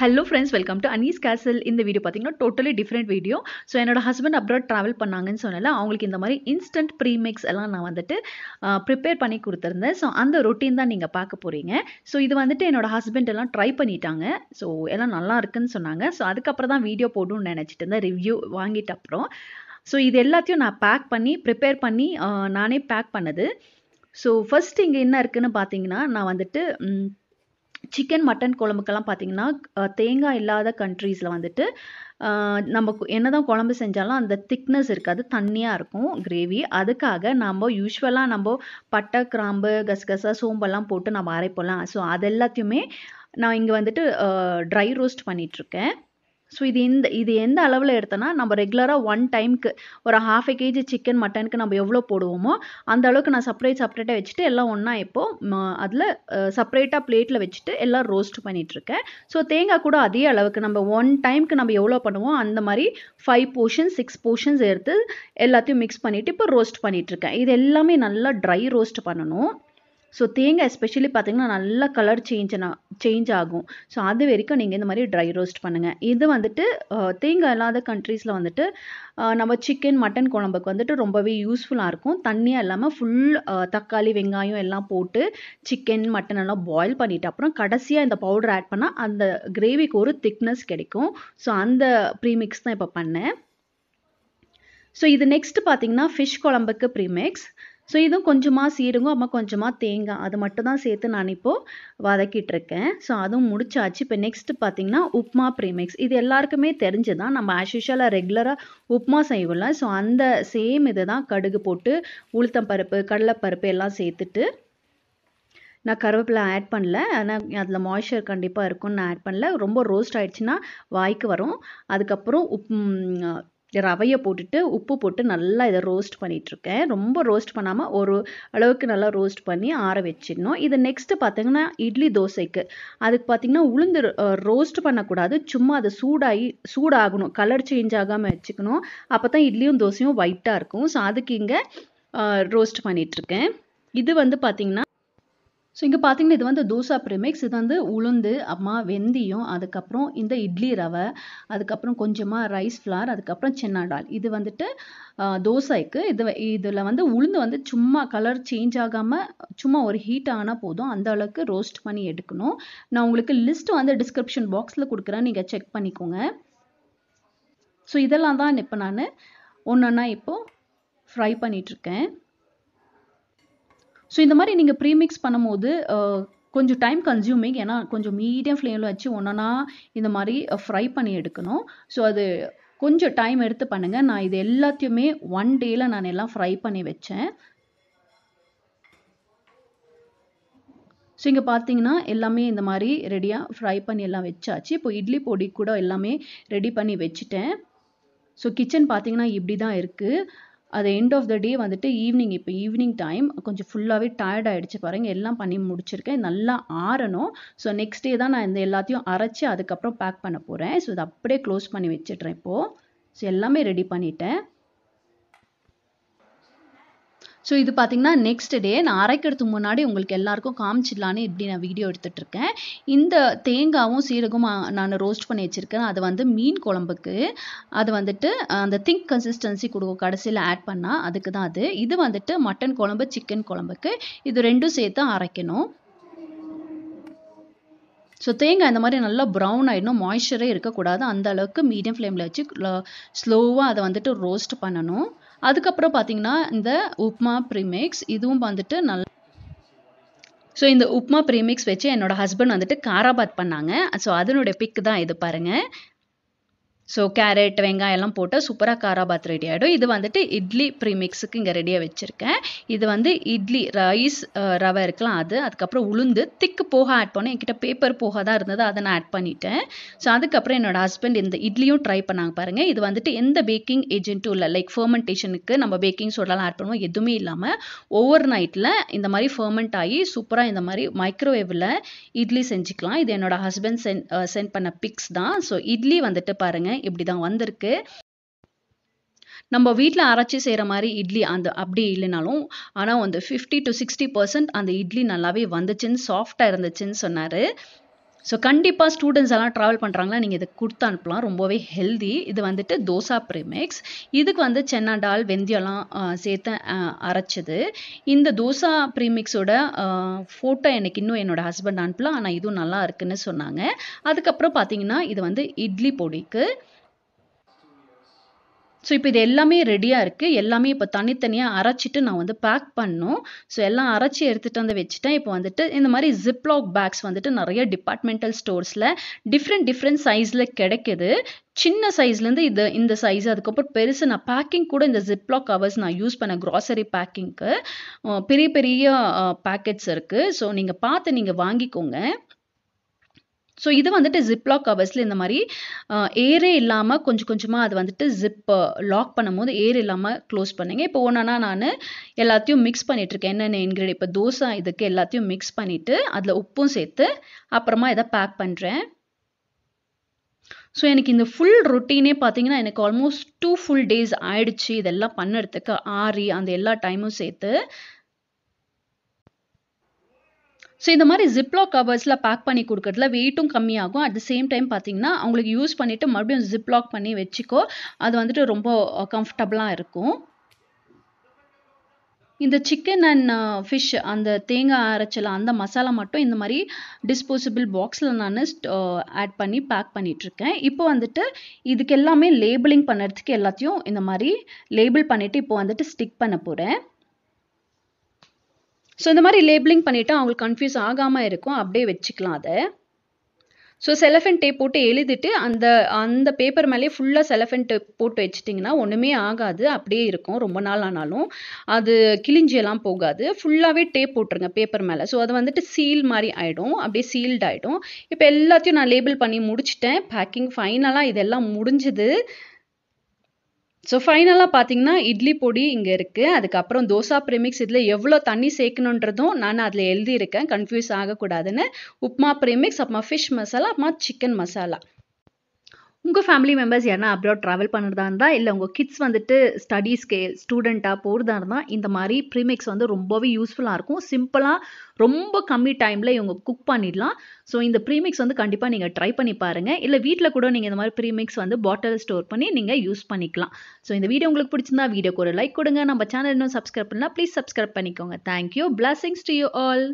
hello friends welcome to Anees கேசல் இந்த video பார்த்தீங்கன்னா டோட்டலி டிஃப்ரெண்ட் வீடியோ ஸோ என்னோட ஹஸ்பண்ட் அப்ராட் ட்ராவல் பண்ணாங்கன்னு சொன்னால அவங்களுக்கு இந்த மாதிரி இன்ஸ்டன்ட் ப்ரீமிக்ஸ் எல்லாம் நான் வந்துட்டு ப்ரிப்பேர் பண்ணி கொடுத்துருந்தேன் ஸோ அந்த ரொட்டீன் தான் நீங்கள் பார்க்க போகிறீங்க ஸோ இது வந்துட்டு என்னோட ஹஸ்பண்ட் எல்லாம் ட்ரை பண்ணிட்டாங்க ஸோ எல்லாம் நல்லா இருக்குன்னு சொன்னாங்க ஸோ அதுக்கப்புறம் தான் வீடியோ போடணும்னு நினச்சிட்டு இருந்தேன் ரிவ்யூ வாங்கிட்ட அப்புறம் ஸோ இது எல்லாத்தையும் நான் பேக் பண்ணி ப்ரிப்பேர் பண்ணி நானே பேக் பண்ணது ஸோ ஃபஸ்ட் இங்கே என்ன இருக்குதுன்னு பார்த்தீங்கன்னா நான் வந்துட்டு சிக்கன் மட்டன் குழம்புக்கெல்லாம் பார்த்தீங்கன்னா தேங்காய் இல்லாத கண்ட்ரீஸில் வந்துட்டு நம்ம என்ன தான் குழம்பு செஞ்சாலும் அந்த திக்னஸ் இருக்காது தண்ணியாக இருக்கும் கிரேவி அதுக்காக நம்ம யூஸ்வலாக நம்ம பட்டை கிராம்பு கசகசா சோம்பெல்லாம் போட்டு நம்ம அரைப்போலாம் ஸோ அது எல்லாத்தையுமே நான் இங்கே வந்துட்டு ட்ரை ரோஸ்ட் பண்ணிகிட்ருக்கேன் ஸோ இது இந்த இது எந்த அளவில் எடுத்தேன்னா நம்ம ரெகுலராக ஒன் டைமுக்கு ஒரு ஹாஃப் ஏ கேஜி சிக்கன் மட்டனுக்கு நம்ம எவ்வளோ போடுவோமோ அந்த அளவுக்கு நான் செப்பரேட் செப்பரேட்டாக வச்சுட்டு எல்லாம் ஒன்றா இப்போது அதில் செப்பரேட்டாக பிளேட்டில் வச்சுட்டு எல்லாம் ரோஸ்ட் பண்ணிகிட்ருக்கேன் ஸோ தேங்காய் கூட அதே அளவுக்கு நம்ம ஒன் டைமுக்கு நம்ம எவ்வளோ பண்ணுவோம் அந்த மாதிரி ஃபைவ் போர்ஷன்ஸ் சிக்ஸ் போர்ஷன்ஸ் எடுத்து எல்லாத்தையும் மிக்ஸ் பண்ணிவிட்டு இப்போ ரோஸ்ட் பண்ணிகிட்ருக்கேன் இது எல்லாமே நல்லா ட்ரை ரோஸ்ட் பண்ணணும் ஸோ தேங்காய் எஸ்பெஷலி பார்த்திங்கன்னா நல்லா கலர் சேஞ்ச்னா சேஞ்ச் ஆகும் ஸோ அது வரைக்கும் நீங்கள் இந்த மாதிரி ட்ரை ரோஸ்ட் பண்ணுங்கள் இது வந்துட்டு தேங்காய் இல்லாத கண்ட்ரீஸில் வந்துட்டு நம்ம சிக்கன் மட்டன் குழம்புக்கு வந்துட்டு ரொம்பவே யூஸ்ஃபுல்லாக இருக்கும் தண்ணியாக இல்லாமல் ஃபுல் தக்காளி வெங்காயம் எல்லாம் போட்டு சிக்கன் மட்டன் எல்லாம் பாயில் பண்ணிவிட்டு அப்புறம் கடைசியாக இந்த பவுடர் ஆட் பண்ணால் அந்த கிரேவிக்கு ஒரு திக்னஸ் கிடைக்கும் ஸோ அந்த ப்ரீமிக்ஸ் தான் இப்போ பண்ணேன் ஸோ இது நெக்ஸ்ட் பார்த்தீங்கன்னா ஃபிஷ் குழம்புக்கு ப்ரீமிக்ஸ் ஸோ இதுவும் கொஞ்சமாக சீருங்கும் அம்மா கொஞ்சமாக தேங்காய் அது மட்டும் தான் சேர்த்து நான் இப்போது இருக்கேன் ஸோ அதுவும் முடிச்சாச்சு இப்போ நெக்ஸ்ட்டு பார்த்தீங்கன்னா உப்மா ப்ரீமிக்ஸ் இது எல்லாருக்குமே தெரிஞ்சு தான் நம்ம ஆஷிஷால் ரெகுலராக உப்மா செய்வோம்ல ஸோ அந்த சேம் இது தான் கடுகு போட்டு உளுத்தம் பருப்பு கடலைப்பருப்பு எல்லாம் சேர்த்துட்டு நான் கருவேப்பிலை ஆட் பண்ணல ஆனால் அதில் மாய்ஸ்சர் கண்டிப்பாக இருக்கும்னு நான் ஆட் பண்ணல ரொம்ப ரோஸ்ட் ஆகிடுச்சின்னா வாய்க்கு வரும் அதுக்கப்புறம் உப் ரவையை போட்டுட்டு உப்பு போட்டு நல்லா இதை ரோஸ்ட் பண்ணிகிட்ருக்கேன் ரொம்ப ரோஸ்ட் பண்ணாமல் ஒரு அளவுக்கு நல்லா ரோஸ்ட் பண்ணி ஆற வச்சிடணும் இது நெக்ஸ்ட்டு பார்த்திங்கன்னா இட்லி தோசைக்கு அதுக்கு பார்த்தீங்கன்னா உளுந்து ரோஸ்ட் பண்ணக்கூடாது சும்மா அது சூடாகி சூடாகணும் கலர் சேஞ்ச் ஆகாமல் வச்சுக்கணும் அப்போ தான் இட்லியும் தோசையும் ஒயிட்டாக இருக்கும் ஸோ அதுக்கு இங்கே ரோஸ்ட் பண்ணிகிட்ருக்கேன் இது வந்து பார்த்திங்கன்னா ஸோ இங்கே பார்த்தீங்கன்னா இது வந்து தோசா ப்ரிமிக்ஸ் இது வந்து உளுந்து அம்மா வெந்தயம் அதுக்கப்புறம் இந்த இட்லி ரவை அதுக்கப்புறம் கொஞ்சமாக ரைஸ் ஃப்ளார் அதுக்கப்புறம் சென்னா டால் இது வந்துட்டு தோசைக்கு இது இதில் வந்து உளுந்து வந்து சும்மா கலர் சேஞ்ச் ஆகாமல் சும்மா ஒரு ஹீட் ஆனால் போதும் அந்த அளவுக்கு ரோஸ்ட் பண்ணி எடுக்கணும் நான் உங்களுக்கு லிஸ்ட்டு வந்து டிஸ்கிரிப்ஷன் பாக்ஸில் கொடுக்குறேன் நீங்கள் செக் பண்ணிக்கோங்க ஸோ இதெல்லாம் தான் இப்போ நான் ஒன்று ஒன்றா இப்போது ஃப்ரை பண்ணிகிட்ருக்கேன் ஸோ இந்த மாதிரி நீங்கள் ப்ரீமிக்ஸ் பண்ணும்போது கொஞ்சம் டைம் கன்சியூமிங் ஏன்னா கொஞ்சம் மீடியம் ஃப்ளேமில் வச்சு ஒன்றா இந்த மாதிரி ஃப்ரை பண்ணி எடுக்கணும் ஸோ அது கொஞ்சம் டைம் எடுத்து பண்ணுங்கள் நான் இது எல்லாத்தையுமே ஒன் டேயில் நான் எல்லாம் ஃப்ரை பண்ணி வச்சேன் ஸோ இங்கே பார்த்தீங்கன்னா எல்லாமே இந்த மாதிரி ரெடியாக ஃப்ரை பண்ணி எல்லாம் வச்சாச்சு இப்போ இட்லி பொடி கூட எல்லாமே ரெடி பண்ணி வச்சுட்டேன் ஸோ கிச்சன் பார்த்தீங்கன்னா இப்படி தான் இருக்குது அது எண்ட் ஆஃப் த டே வந்துட்டு ஈவினிங் இப்போ ஈவினிங் டைம் கொஞ்சம் ஃபுல்லாகவே டயர்ட் ஆகிடுச்சு பாருங்கள் எல்லாம் பண்ணி முடிச்சிருக்கேன் நல்லா ஆறணும் ஸோ நெக்ஸ்ட் டே தான் நான் இந்த எல்லாத்தையும் அரைச்சி அதுக்கப்புறம் பேக் பண்ண போகிறேன் ஸோ இதை அப்படியே க்ளோஸ் பண்ணி வச்சிடுறேன் இப்போது ஸோ எல்லாமே ரெடி பண்ணிட்டேன் ஸோ இது பார்த்திங்கன்னா நெக்ஸ்ட் டே நான் அரைக்கிறதுக்கு முன்னாடி உங்களுக்கு எல்லாருக்கும் காமிச்சிடலான்னு இப்படி நான் வீடியோ இருக்கேன் இந்த தேங்காவும் சீரகமும் நான் ரோஸ்ட் பண்ணி வச்சுருக்கேன் அது வந்து மீன் குழம்புக்கு அது வந்துட்டு அந்த திங்க் கன்சிஸ்டன்சி கொடுக்கும் கடைசியில் ஆட் பண்ணால் அதுக்கு தான் அது இது வந்துட்டு மட்டன் குழம்பு சிக்கன் குழம்புக்கு இது ரெண்டும் சேர்த்து அரைக்கணும் ஸோ தேங்காய் இந்த மாதிரி நல்லா ப்ரௌன் ஆகிடணும் மாய்ஸ்சரே இருக்கக்கூடாது அந்த அளவுக்கு மீடியம் ஃப்ளேமில் வச்சு ஸ்லோவாக அதை வந்துட்டு ரோஸ்ட் பண்ணணும் அதுக்கப்புறம் பார்த்தீங்கன்னா இந்த உப்மா ப்ரீமிக்ஸ் இதுவும் வந்துட்டு நல்ல ஸோ இந்த உப்மா ப்ரீமிக்ஸ் வச்சு என்னோட ஹஸ்பண்ட் வந்துட்டு காராபாத் பண்ணாங்க ஸோ அதனுடைய பிக் தான் இது பாருங்கள் ஸோ கேரட் வெங்காயம் எல்லாம் போட்டால் சூப்பராக காராபாத் ரெடி ஆகிடும் இது வந்துட்டு இட்லி ப்ரீமிக்ஸுக்கு இங்கே ரெடியாக வச்சுருக்கேன் இது வந்து இட்லி ரைஸ் ரவை இருக்கலாம் அது அதுக்கப்புறம் உளுந்து திக்கு போக ஆட் பண்ணேன் என்கிட்ட பேப்பர் போக தான் இருந்தது அதை நான் ஆட் பண்ணிட்டேன் ஸோ அதுக்கப்புறம் என்னோடய ஹஸ்பண்ட் இந்த இட்லியும் ட்ரை பண்ணாங்க பாருங்கள் இது வந்துட்டு எந்த பேக்கிங் ஏஜென்ட்டும் இல்லை லைக் ஃபர்மெண்டேஷனுக்கு நம்ம பேக்கிங் சோடாலாம் ஆட் பண்ணுவோம் எதுவுமே இல்லாமல் ஓவர் நைட்டில் இந்த மாதிரி ஃபர்மெண்ட் ஆகி சூப்பராக இந்த மாதிரி மைக்ரோவேவில் இட்லி செஞ்சுக்கலாம் இது என்னோடய ஹஸ்பண்ட் சென்ட் சென்ட் பண்ண பிக்ஸ் தான் ஸோ இட்லி வந்துட்டு பாருங்கள் பாருங்கள் இப்படி தான் வந்திருக்கு நம்ம வீட்டில் அரைச்சி செய்கிற மாதிரி இட்லி அந்த அப்படி இல்லைனாலும் ஆனால் வந்து ஃபிஃப்டி டு சிக்ஸ்டி பர்சன்ட் அந்த இட்லி நல்லாவே வந்துச்சுன்னு சாஃப்டாக இருந்துச்சுன்னு சொன்னார் ஸோ கண்டிப்பாக ஸ்டூடெண்ட்ஸ் எல்லாம் ட்ராவல் பண்ணுறாங்களா நீங்கள் இதை கொடுத்து அனுப்பலாம் ரொம்பவே ஹெல்தி இது வந்துட்டு தோசா ப்ரிமிக்ஸ் இதுக்கு வந்து சென்னா டால் வெந்தயம்லாம் சேர்த்து அரைச்சது இந்த தோசா ப்ரிமிக்ஸோட ஃபோட்டோ எனக்கு இன்னும் என்னோடய ஹஸ்பண்ட் அனுப்பலாம் ஆனால் இதுவும் நல்லா இருக்குன்னு சொன்னாங்க அதுக்கப்புறம் பார்த்தீங்கன்னா இது வந்து இட்லி பொடிக்கு ஸோ இப்போ இது எல்லாமே ரெடியாக இருக்குது எல்லாமே இப்போ தனித்தனியாக அரைச்சிட்டு நான் வந்து பேக் பண்ணணும் ஸோ எல்லாம் அரைச்சி எடுத்துகிட்டு வந்து வச்சுட்டேன் இப்போ வந்துட்டு இந்த மாதிரி ஜிப்லாக் பேக்ஸ் வந்துட்டு நிறைய டிபார்ட்மெண்டல் ஸ்டோர்ஸில் டிஃப்ரெண்ட் டிஃப்ரெண்ட் சைஸில் கிடைக்கிது சின்ன சைஸ்லேருந்து இது இந்த சைஸ் அதுக்கப்புறம் பெருசு நான் பேக்கிங் கூட இந்த ஜிப்லாக் கவர்ஸ் நான் யூஸ் பண்ண க்ராசரி பேக்கிங்க்கு பெரிய பெரிய பேக்கெட்ஸ் இருக்குது ஸோ நீங்கள் பார்த்து நீங்கள் வாங்கிக்கோங்க ஸோ இது வந்துட்டு ஜிப்லாக் கவர்ஸில் இந்த மாதிரி ஏரே இல்லாமல் கொஞ்சம் கொஞ்சமாக அது வந்துட்டு ஜிப் லாக் பண்ணும்போது ஏர் இல்லாமல் க்ளோஸ் பண்ணுங்க இப்போ ஒன்றுனா நான் எல்லாத்தையும் மிக்ஸ் பண்ணிட்டுருக்கேன் என்னென்ன இன்க்ரீடியன் இப்போ தோசை இதுக்கு எல்லாத்தையும் மிக்ஸ் பண்ணிவிட்டு அதில் உப்பும் சேர்த்து அப்புறமா இதை பேக் பண்ணுறேன் ஸோ எனக்கு இந்த ஃபுல் ரொட்டீனே பார்த்தீங்கன்னா எனக்கு ஆல்மோஸ்ட் டூ ஃபுல் டேஸ் ஆயிடுச்சு இதெல்லாம் பண்ணுறதுக்கு ஆறி அந்த எல்லா டைமும் சேர்த்து ஸோ இந்த மாதிரி ஜிப்லாக் கவர்ஸில் பேக் பண்ணி கொடுக்குறதுல வெயிட்டும் கம்மியாகும் அட் த சேம் டைம் பார்த்தீங்கன்னா அவங்களுக்கு யூஸ் பண்ணிவிட்டு மறுபடியும் ஜிப்லாக் பண்ணி வச்சுக்கோ அது வந்துட்டு ரொம்ப கம்ஃபர்டபுளாக இருக்கும் இந்த சிக்கன் அண்ட் ஃபிஷ் அந்த தேங்காய் அரைச்சல் அந்த மசாலா மட்டும் இந்த மாதிரி டிஸ்போசபிள் பாக்ஸில் நான் ஆட் பண்ணி பேக் பண்ணிகிட்ருக்கேன் இப்போ வந்துட்டு இதுக்கு எல்லாமே லேபிளிங் பண்ணுறதுக்கு எல்லாத்தையும் இந்த மாதிரி லேபிள் பண்ணிவிட்டு இப்போ வந்துட்டு ஸ்டிக் பண்ண போகிறேன் ஸோ இந்த மாதிரி லேபிளிங் பண்ணிவிட்டு அவங்களுக்கு கன்ஃபியூஸ் ஆகாமல் இருக்கும் அப்படியே வச்சுக்கலாம் அதை ஸோ செலஃபன் டேப் போட்டு எழுதிட்டு அந்த அந்த பேப்பர் மேலேயே ஃபுல்லாக செலஃபன் டேப் போட்டு வச்சிட்டிங்கன்னா ஒன்றுமே ஆகாது அப்படியே இருக்கும் ரொம்ப நாள் ஆனாலும் அது கிழிஞ்சியெல்லாம் போகாது ஃபுல்லாகவே டேப் போட்டுருங்க பேப்பர் மேலே ஸோ அது வந்துட்டு சீல் மாதிரி ஆகிடும் அப்படியே சீல்டு ஆகிடும் இப்போ எல்லாத்தையும் நான் லேபிள் பண்ணி முடிச்சிட்டேன் பேக்கிங் ஃபைனலாக இதெல்லாம் முடிஞ்சுது ஸோ ஃபைனலாக பார்த்தீங்கன்னா இட்லி பொடி இங்கே இருக்குது அதுக்கப்புறம் தோசா ப்ரெமிக்ஸ் இதில் எவ்வளோ தண்ணி சேர்க்கணுன்றதும் நான் அதில் எழுதியிருக்கேன் கன்ஃபியூஸ் ஆகக்கூடாதுன்னு உப்மா ப்ரெமிக்ஸ் அப்புறமா ஃபிஷ் மசாலா அப்புறமா சிக்கன் மசாலா உங்கள் ஃபேமிலி மெம்பர்ஸ் யாருனா அப்ராட் ட்ராவல் பண்ணுறதா இருந்தால் இல்லை உங்கள் கிட்ஸ் வந்துட்டு ஸ்டடீஸ்க்கு ஸ்டூடெண்ட்டாக போகிறதா இருந்தால் இந்த மாதிரி ப்ரீமிக்ஸ் வந்து ரொம்பவே யூஸ்ஃபுல்லாக இருக்கும் சிம்பிளாக ரொம்ப கம்மி டைமில் இவங்க குக் பண்ணிடலாம் ஸோ இந்த ப்ரீமிக்ஸ் வந்து கண்டிப்பாக நீங்கள் ட்ரை பண்ணி பாருங்கள் இல்லை வீட்டில் கூட நீங்கள் இந்த மாதிரி ப்ரீமிக்ஸ் வந்து பாட்டில் ஸ்டோர் பண்ணி நீங்கள் யூஸ் பண்ணிக்கலாம் ஸோ இந்த வீடியோ உங்களுக்கு பிடிச்சிருந்தா வீடியோக்கு ஒரு லைக் கொடுங்க நம்ம சேனல் இன்னும் சப்ஸ்கிரைப் பண்ணலாம் ப்ளீஸ் சப்ஸ்கிரைப் பண்ணிக்கோங்க thank you blessings to you all